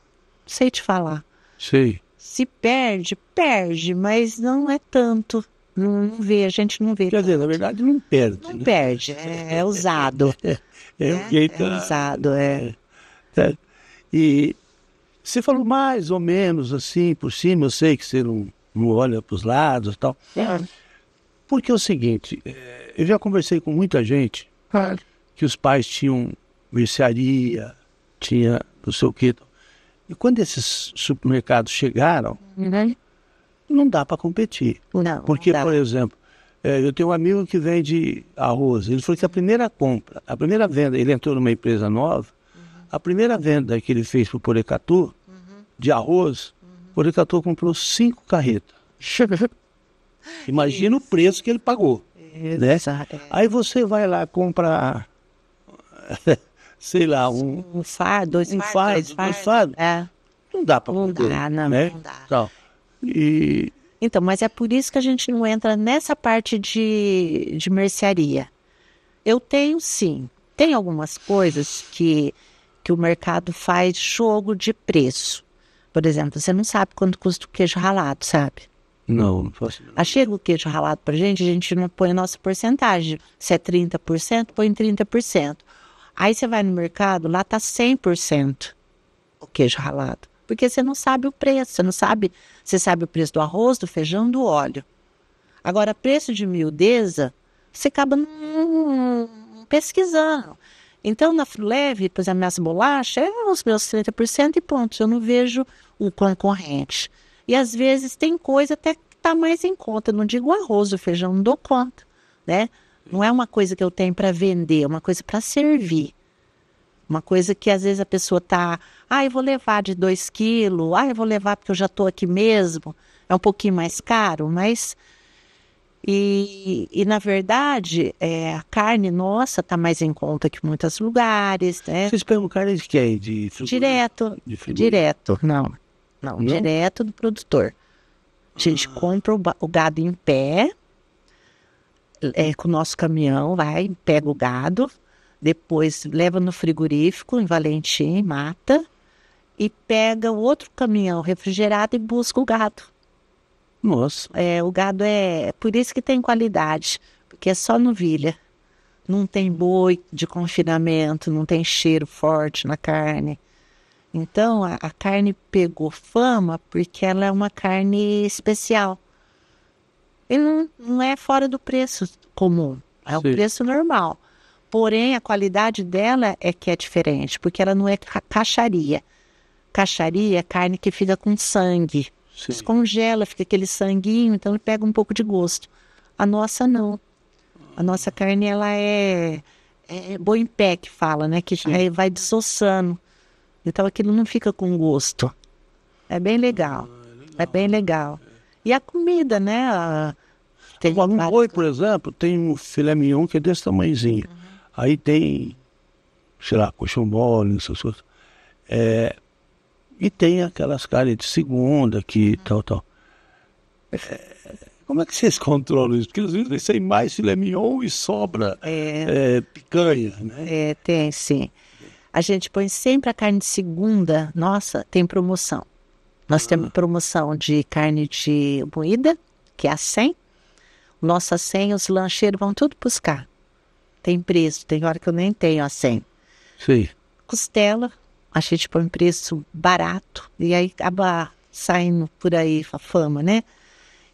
Sei te falar. Sei. Se perde, perde, mas não é tanto. Não, não vê, a gente não vê. Quer tanto. dizer, na verdade não perde. Não né? perde, é, é usado. É, É, é, é, é né? usado, é. é. Tá. E você falou mais ou menos assim por cima, eu sei que você não, não olha para os lados e tal. É. Porque é o seguinte, eu já conversei com muita gente que os pais tinham mercearia, tinha não sei o que. E quando esses supermercados chegaram, uhum. não dá para competir. Não, Porque, não por exemplo, é, eu tenho um amigo que vende arroz. Ele falou que a primeira compra, a primeira venda, ele entrou numa empresa nova, uhum. a primeira venda que ele fez para o Porecatu, uhum. de arroz, o Porecatu comprou cinco carretas. Imagina Isso. o preço que ele pagou. Isso. Né? Aí você vai lá comprar sei lá, um. Um fardo, dois um fardos. um fardo. É. Não dá para Não dá, não, né? não dá. Então, e... então, mas é por isso que a gente não entra nessa parte de, de mercearia. Eu tenho sim. Tem algumas coisas que, que o mercado faz jogo de preço. Por exemplo, você não sabe quanto custa o queijo ralado, sabe? Não, não posso. achei chega o queijo ralado pra gente, a gente não põe a nossa porcentagem. Se é 30%, põe 30%. Aí você vai no mercado, lá tá 100% o queijo ralado. Porque você não sabe o preço, você não sabe, você sabe o preço do arroz, do feijão, do óleo. Agora, preço de miudeza, você acaba pesquisando. Então, na leve, pois exemplo, minhas bolachas, é os meus 30% e pontos. Eu não vejo o concorrente. E às vezes tem coisa até que está mais em conta. não digo arroz, o feijão, não dou conta, né? Não é uma coisa que eu tenho para vender, é uma coisa para servir. Uma coisa que às vezes a pessoa tá, ah, eu vou levar de 2 quilos, ah, eu vou levar porque eu já estou aqui mesmo. É um pouquinho mais caro, mas. E, e na verdade, é, a carne nossa tá mais em conta que muitos lugares, né? Vocês pegam carne de quem? De Direto. De direto, não. não. não. direto do produtor. A gente ah. compra o, o gado em pé, é, com o nosso caminhão, vai, pega o gado, depois leva no frigorífico em Valentim, mata, e pega o outro caminhão refrigerado e busca o gado. Moço. É, o gado é. Por isso que tem qualidade, porque é só novilha. Não tem boi de confinamento, não tem cheiro forte na carne. Então a, a carne pegou fama porque ela é uma carne especial ele não, não é fora do preço comum, é o preço normal. Porém, a qualidade dela é que é diferente, porque ela não é ca caixaria. Caixaria é carne que fica com sangue. Sim. Descongela, fica aquele sanguinho, então ele pega um pouco de gosto. A nossa não. A nossa carne, ela é, é, é boa em pé, que fala, né? Que é, vai desossando. Então aquilo não fica com gosto. É bem legal. Ah, é, legal. é bem legal. E a comida, né? A, tem um boi, por exemplo, tem um filé mignon que é desse tamanhozinho. Uhum. Aí tem, sei lá, colchão mole, essas coisas. É, e tem aquelas carnes de segunda que uhum. tal, tal. É, como é que vocês controlam isso? Porque às vezes tem é mais filé mignon e sobra é. é, picanha, né? É, tem sim. A gente põe sempre a carne de segunda, nossa, tem promoção. Nós temos ah. promoção de carne de moída, que é a 100, nossa senha, os lancheiros vão tudo buscar. Tem preço, tem hora que eu nem tenho a senha. Sim. Costela, a gente põe preço barato e aí acaba saindo por aí a fama, né?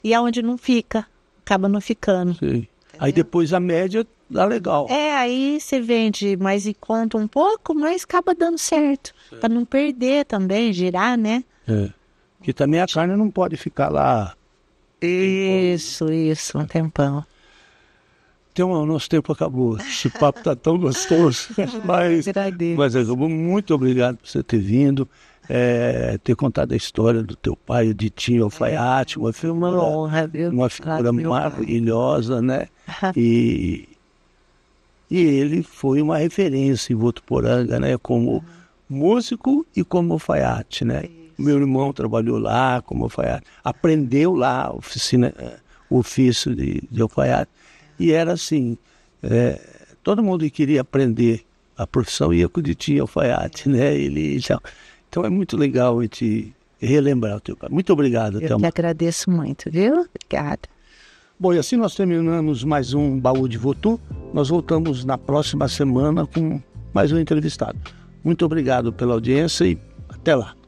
E aonde não fica, acaba não ficando. Sim. Aí depois a média dá legal. É, aí você vende mais e conta um pouco, mas acaba dando certo. Para não perder também, girar, né? É. Porque também a carne não pode ficar lá isso, isso, um tempão. Então, o nosso tempo acabou. Esse papo está tão gostoso. mas, mas Muito obrigado por você ter vindo, é, ter contado a história do teu pai, de Tim Alfaiate, uma figura, uma honra, uma figura maravilhosa, né? E, e ele foi uma referência em Votuporanga, né? Como uhum. músico e como alfaiate, né? meu irmão trabalhou lá como alfaiate, aprendeu lá a oficina, eh, o ofício de, de alfaiate. E era assim, é, todo mundo queria aprender a profissão e com o alfaiate, né? Ele, então, então é muito legal a gente relembrar o teu cara. Muito obrigado, Eu Thelma. Eu agradeço muito, viu? Obrigada. Bom, e assim nós terminamos mais um Baú de Votu. Nós voltamos na próxima semana com mais um entrevistado. Muito obrigado pela audiência e até lá.